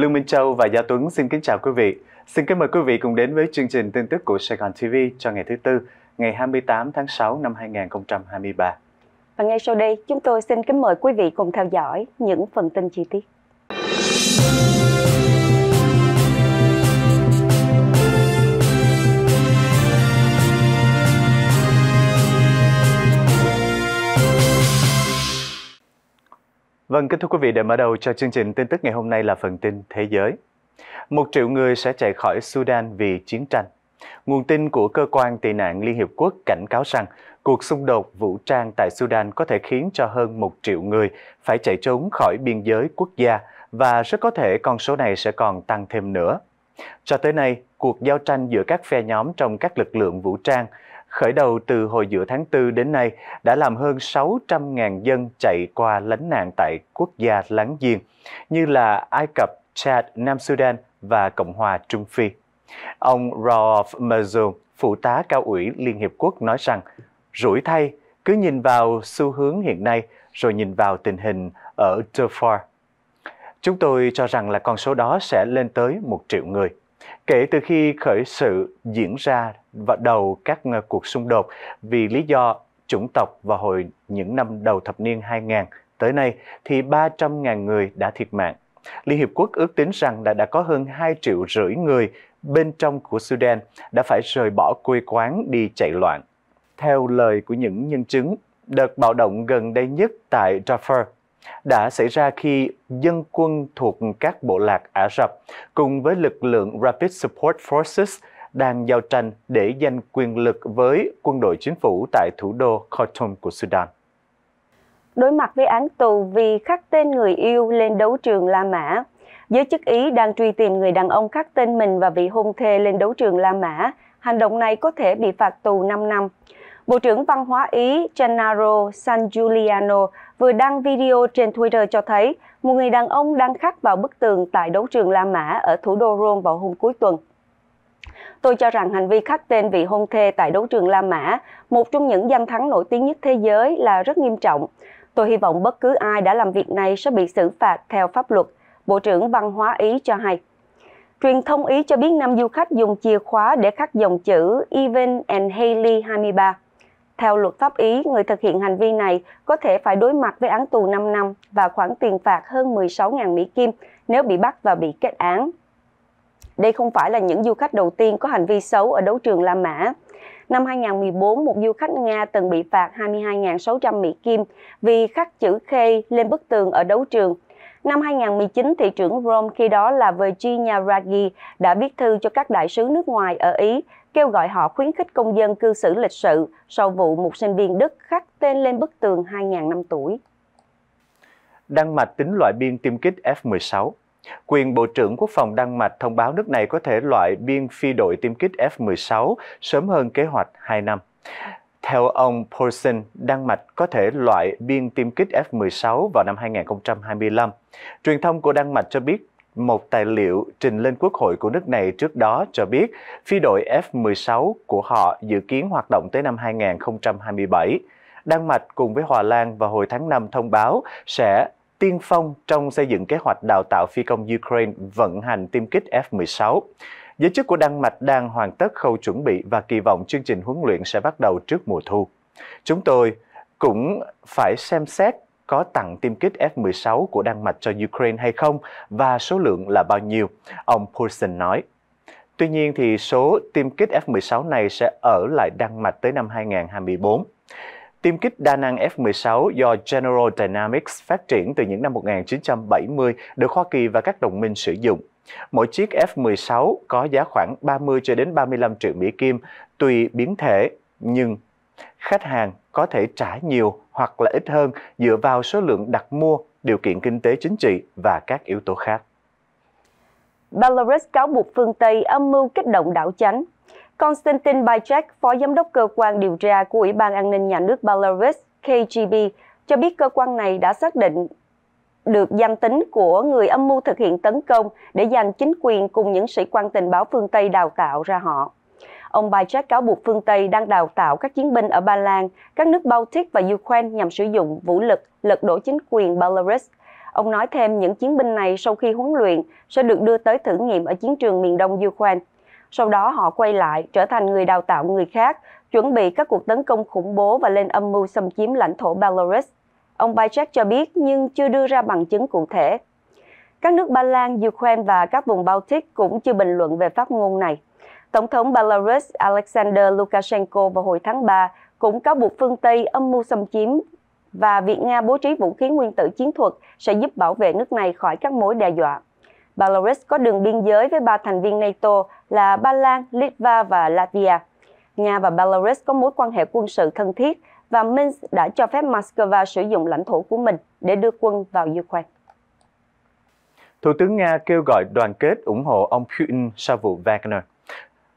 Lương Minh Châu và Gia Tuấn xin kính chào quý vị. Xin kính mời quý vị cùng đến với chương trình tin tức của Sài Gòn TV cho ngày thứ Tư, ngày 28 tháng 6 năm 2023. Và ngay sau đây, chúng tôi xin kính mời quý vị cùng theo dõi những phần tin chi tiết. Vâng, kính thưa quý vị, để mở đầu cho chương trình tin tức ngày hôm nay là phần tin thế giới. Một triệu người sẽ chạy khỏi Sudan vì chiến tranh. Nguồn tin của cơ quan tị nạn Liên Hiệp Quốc cảnh cáo rằng cuộc xung đột vũ trang tại Sudan có thể khiến cho hơn một triệu người phải chạy trốn khỏi biên giới quốc gia và rất có thể con số này sẽ còn tăng thêm nữa. Cho tới nay, cuộc giao tranh giữa các phe nhóm trong các lực lượng vũ trang khởi đầu từ hồi giữa tháng 4 đến nay đã làm hơn 600.000 dân chạy qua lánh nạn tại quốc gia láng giềng như là Ai Cập, Chad, Nam Sudan và Cộng hòa Trung Phi. Ông Raouf Mazzoum, phụ tá cao ủy Liên Hiệp Quốc nói rằng, rủi thay, cứ nhìn vào xu hướng hiện nay rồi nhìn vào tình hình ở Darfur. Chúng tôi cho rằng là con số đó sẽ lên tới một triệu người. Kể từ khi khởi sự diễn ra và đầu các cuộc xung đột vì lý do chủng tộc vào hồi những năm đầu thập niên 2000 tới nay thì 300.000 người đã thiệt mạng. Liên Hiệp Quốc ước tính rằng đã, đã có hơn 2 triệu rưỡi người bên trong của Sudan đã phải rời bỏ quê quán đi chạy loạn. Theo lời của những nhân chứng, đợt bạo động gần đây nhất tại Darfur đã xảy ra khi dân quân thuộc các bộ lạc Ả Rập cùng với lực lượng Rapid Support Forces đang giao tranh để giành quyền lực với quân đội chính phủ tại thủ đô Khartoum của Sudan. Đối mặt với án tù vì khắc tên người yêu lên đấu trường La Mã, giới chức Ý đang truy tìm người đàn ông khắc tên mình và vị hôn thê lên đấu trường La Mã. Hành động này có thể bị phạt tù 5 năm. Bộ trưởng Văn hóa Ý Gennaro San Giuliano vừa đăng video trên Twitter cho thấy một người đàn ông đang khắc vào bức tường tại đấu trường La Mã ở thủ đô Rome vào hôm cuối tuần. Tôi cho rằng hành vi khắc tên vị hôn thê tại đấu trường La Mã, một trong những danh thắng nổi tiếng nhất thế giới là rất nghiêm trọng. Tôi hy vọng bất cứ ai đã làm việc này sẽ bị xử phạt theo pháp luật, Bộ trưởng Văn hóa Ý cho hay. Truyền thông Ý cho biết năm du khách dùng chìa khóa để khắc dòng chữ Even and Haley 23 theo luật pháp Ý, người thực hiện hành vi này có thể phải đối mặt với án tù 5 năm và khoản tiền phạt hơn 16.000 Mỹ Kim nếu bị bắt và bị kết án. Đây không phải là những du khách đầu tiên có hành vi xấu ở đấu trường La Mã. Năm 2014, một du khách Nga từng bị phạt 22.600 Mỹ Kim vì khắc chữ K lên bức tường ở đấu trường – Năm 2019, thị trưởng Rome khi đó là Virginia Raggi đã viết thư cho các đại sứ nước ngoài ở Ý, kêu gọi họ khuyến khích công dân cư xử lịch sự sau vụ một sinh viên Đức khắc tên lên bức tường 2.000 năm tuổi. Đan Mạch tính loại biên tiêm kích F-16 Quyền Bộ trưởng Quốc phòng Đan Mạch thông báo nước này có thể loại biên phi đội tiêm kích F-16 sớm hơn kế hoạch 2 năm. Theo ông Poulsen, Đan Mạch có thể loại biên tiêm kích F-16 vào năm 2025. Truyền thông của Đan Mạch cho biết một tài liệu trình lên Quốc hội của nước này trước đó cho biết phi đội F-16 của họ dự kiến hoạt động tới năm 2027. Đan Mạch cùng với Hòa Lan vào hồi tháng 5 thông báo sẽ tiên phong trong xây dựng kế hoạch đào tạo phi công Ukraine vận hành tiêm kích F-16. Giới chức của Đan Mạch đang hoàn tất khâu chuẩn bị và kỳ vọng chương trình huấn luyện sẽ bắt đầu trước mùa thu. Chúng tôi cũng phải xem xét có tặng tiêm kích F-16 của Đan Mạch cho Ukraine hay không và số lượng là bao nhiêu, ông Poulsen nói. Tuy nhiên thì số tiêm kích F-16 này sẽ ở lại Đan Mạch tới năm 2024. Tiêm kích đa năng F-16 do General Dynamics phát triển từ những năm 1970 được Hoa Kỳ và các đồng minh sử dụng. Mỗi chiếc F-16 có giá khoảng 30 cho đến 35 triệu Mỹ Kim tùy biến thể, nhưng khách hàng có thể trả nhiều hoặc là ít hơn dựa vào số lượng đặt mua, điều kiện kinh tế chính trị và các yếu tố khác. Belarus cáo buộc phương Tây âm mưu kích động đảo chánh. Konstantin Bajak, phó giám đốc cơ quan điều tra của Ủy ban An ninh Nhà nước Belarus, KGB, cho biết cơ quan này đã xác định được danh tính của người âm mưu thực hiện tấn công để giành chính quyền cùng những sĩ quan tình báo phương Tây đào tạo ra họ. Ông Bajak cáo buộc phương Tây đang đào tạo các chiến binh ở Ba Lan, các nước Baltic và Ukraine nhằm sử dụng vũ lực lật đổ chính quyền Belarus. Ông nói thêm những chiến binh này sau khi huấn luyện sẽ được đưa tới thử nghiệm ở chiến trường miền đông Ukraine. Sau đó họ quay lại trở thành người đào tạo người khác, chuẩn bị các cuộc tấn công khủng bố và lên âm mưu xâm chiếm lãnh thổ Belarus ông Bajek cho biết nhưng chưa đưa ra bằng chứng cụ thể. Các nước Ba Lan, Ukraine và các vùng Baltic cũng chưa bình luận về phát ngôn này. Tổng thống Belarus Alexander Lukashenko vào hồi tháng 3 cũng cáo buộc phương Tây âm mưu xâm chiếm và việc Nga bố trí vũ khí nguyên tử chiến thuật sẽ giúp bảo vệ nước này khỏi các mối đe dọa. Belarus có đường biên giới với ba thành viên NATO là Ba Lan, Litva và Latvia. Nga và Belarus có mối quan hệ quân sự thân thiết và Minsk đã cho phép Moscow sử dụng lãnh thổ của mình để đưa quân vào Ukraine. Thủ tướng Nga kêu gọi đoàn kết ủng hộ ông Putin sau vụ Wagner.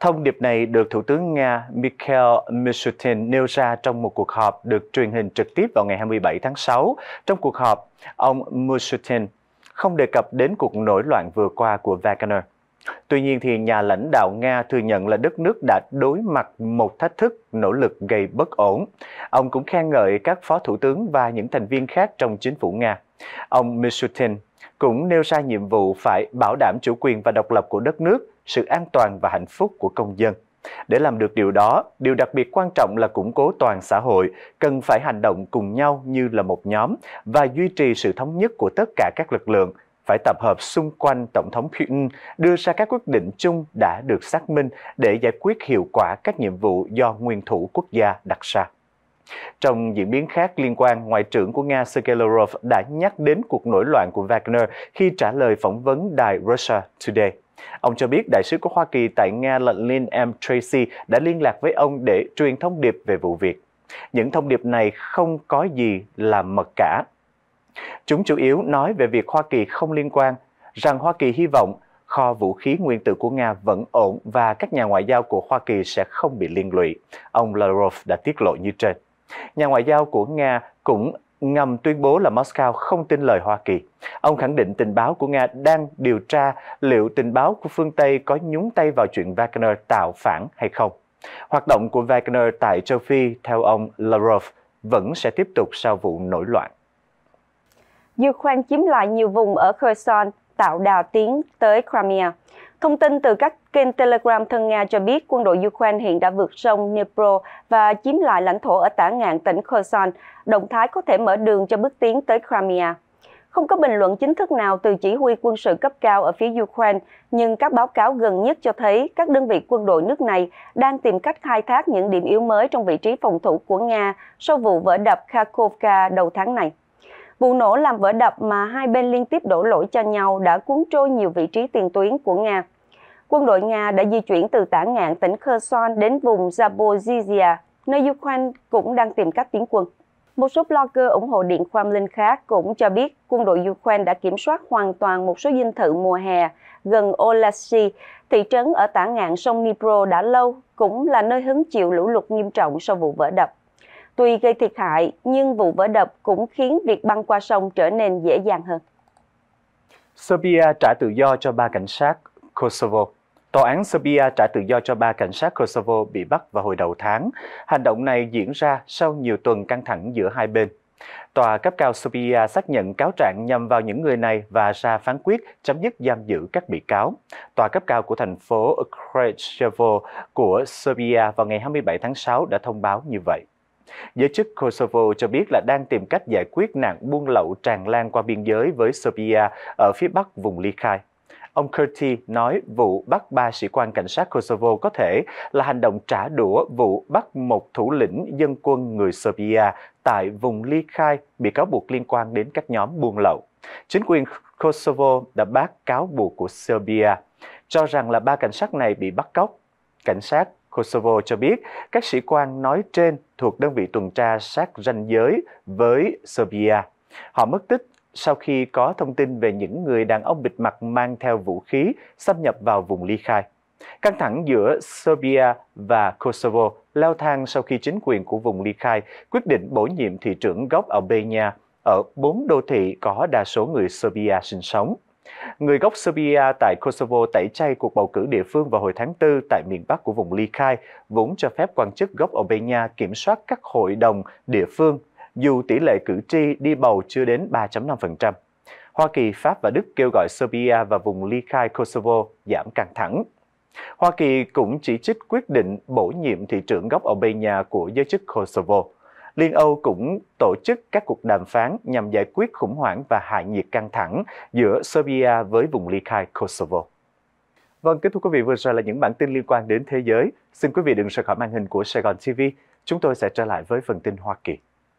Thông điệp này được Thủ tướng Nga Mikhail Mishutin nêu ra trong một cuộc họp được truyền hình trực tiếp vào ngày 27 tháng 6. Trong cuộc họp, ông Mishutin không đề cập đến cuộc nổi loạn vừa qua của Wagner. Tuy nhiên thì nhà lãnh đạo Nga thừa nhận là đất nước đã đối mặt một thách thức nỗ lực gây bất ổn. Ông cũng khen ngợi các phó thủ tướng và những thành viên khác trong chính phủ Nga. Ông Mishutin cũng nêu ra nhiệm vụ phải bảo đảm chủ quyền và độc lập của đất nước, sự an toàn và hạnh phúc của công dân. Để làm được điều đó, điều đặc biệt quan trọng là củng cố toàn xã hội, cần phải hành động cùng nhau như là một nhóm và duy trì sự thống nhất của tất cả các lực lượng, phải tập hợp xung quanh Tổng thống Putin đưa ra các quyết định chung đã được xác minh để giải quyết hiệu quả các nhiệm vụ do nguyên thủ quốc gia đặt ra. Trong diễn biến khác liên quan, Ngoại trưởng của Nga Sergei Lavrov đã nhắc đến cuộc nổi loạn của Wagner khi trả lời phỏng vấn đài Russia Today. Ông cho biết đại sứ của Hoa Kỳ tại Nga là Lynn M. Tracy đã liên lạc với ông để truyền thông điệp về vụ việc. Những thông điệp này không có gì là mật cả. Chúng chủ yếu nói về việc Hoa Kỳ không liên quan, rằng Hoa Kỳ hy vọng kho vũ khí nguyên tử của Nga vẫn ổn và các nhà ngoại giao của Hoa Kỳ sẽ không bị liên lụy. Ông Lavrov đã tiết lộ như trên. Nhà ngoại giao của Nga cũng ngầm tuyên bố là Moscow không tin lời Hoa Kỳ. Ông khẳng định tình báo của Nga đang điều tra liệu tình báo của phương Tây có nhúng tay vào chuyện Wagner tạo phản hay không. Hoạt động của Wagner tại châu Phi, theo ông Lavrov, vẫn sẽ tiếp tục sau vụ nổi loạn. Du khoan chiếm lại nhiều vùng ở Kherson, tạo đà tiến tới Crimea. Thông tin từ các kênh Telegram thân Nga cho biết quân đội Ukraine hiện đã vượt sông Dnipro và chiếm lại lãnh thổ ở tả ngạn tỉnh Kherson, động thái có thể mở đường cho bước tiến tới Crimea. Không có bình luận chính thức nào từ chỉ huy quân sự cấp cao ở phía Ukraine, nhưng các báo cáo gần nhất cho thấy các đơn vị quân đội nước này đang tìm cách khai thác những điểm yếu mới trong vị trí phòng thủ của Nga sau vụ vỡ đập Kharkovka đầu tháng này. Vụ nổ làm vỡ đập mà hai bên liên tiếp đổ lỗi cho nhau đã cuốn trôi nhiều vị trí tiền tuyến của Nga. Quân đội Nga đã di chuyển từ tả ngạn tỉnh Kherson đến vùng Zaporizhia, nơi Ukraine cũng đang tìm cách tiến quân. Một số blogger ủng hộ Điện Kremlin khác cũng cho biết quân đội Ukraine đã kiểm soát hoàn toàn một số dinh thự mùa hè gần Olasy, thị trấn ở tả ngạn sông Dnipro đã lâu, cũng là nơi hứng chịu lũ lụt nghiêm trọng sau vụ vỡ đập. Tuy gây thiệt hại, nhưng vụ vỡ đập cũng khiến việc băng qua sông trở nên dễ dàng hơn. Serbia trả tự do cho ba cảnh sát Kosovo Tòa án Serbia trả tự do cho ba cảnh sát Kosovo bị bắt vào hồi đầu tháng. Hành động này diễn ra sau nhiều tuần căng thẳng giữa hai bên. Tòa cấp cao Serbia xác nhận cáo trạng nhằm vào những người này và ra phán quyết chấm dứt giam giữ các bị cáo. Tòa cấp cao của thành phố Kraljevo của Serbia vào ngày 27 tháng 6 đã thông báo như vậy. Giới chức Kosovo cho biết là đang tìm cách giải quyết nạn buôn lậu tràn lan qua biên giới với Serbia ở phía bắc vùng ly khai. Ông Kurti nói vụ bắt ba sĩ quan cảnh sát Kosovo có thể là hành động trả đũa vụ bắt một thủ lĩnh dân quân người Serbia tại vùng ly khai bị cáo buộc liên quan đến các nhóm buôn lậu. Chính quyền Kosovo đã bác cáo buộc của Serbia, cho rằng là ba cảnh sát này bị bắt cóc. Cảnh sát Kosovo cho biết các sĩ quan nói trên thuộc đơn vị tuần tra sát ranh giới với Serbia. Họ mất tích sau khi có thông tin về những người đàn ông bịt mặt mang theo vũ khí xâm nhập vào vùng ly khai. Căng thẳng giữa Serbia và Kosovo leo thang sau khi chính quyền của vùng ly khai quyết định bổ nhiệm thị trưởng gốc Albania ở bốn đô thị có đa số người Serbia sinh sống. Người gốc Serbia tại Kosovo tẩy chay cuộc bầu cử địa phương vào hồi tháng 4 tại miền Bắc của vùng ly khai, vốn cho phép quan chức gốc Albania kiểm soát các hội đồng địa phương, dù tỷ lệ cử tri đi bầu chưa đến 3.5%. Hoa Kỳ, Pháp và Đức kêu gọi Serbia và vùng ly khai Kosovo giảm căng thẳng. Hoa Kỳ cũng chỉ trích quyết định bổ nhiệm thị trưởng gốc Albania của giới chức Kosovo. Liên Âu cũng tổ chức các cuộc đàm phán nhằm giải quyết khủng hoảng và hạ nhiệt căng thẳng giữa Serbia với vùng ly khai Kosovo. Vâng, kết thúc quý vị, vừa rồi là những bản tin liên quan đến thế giới. Xin quý vị đừng rời khỏi màn hình của Sài Gòn TV. Chúng tôi sẽ trở lại với phần tin Hoa Kỳ.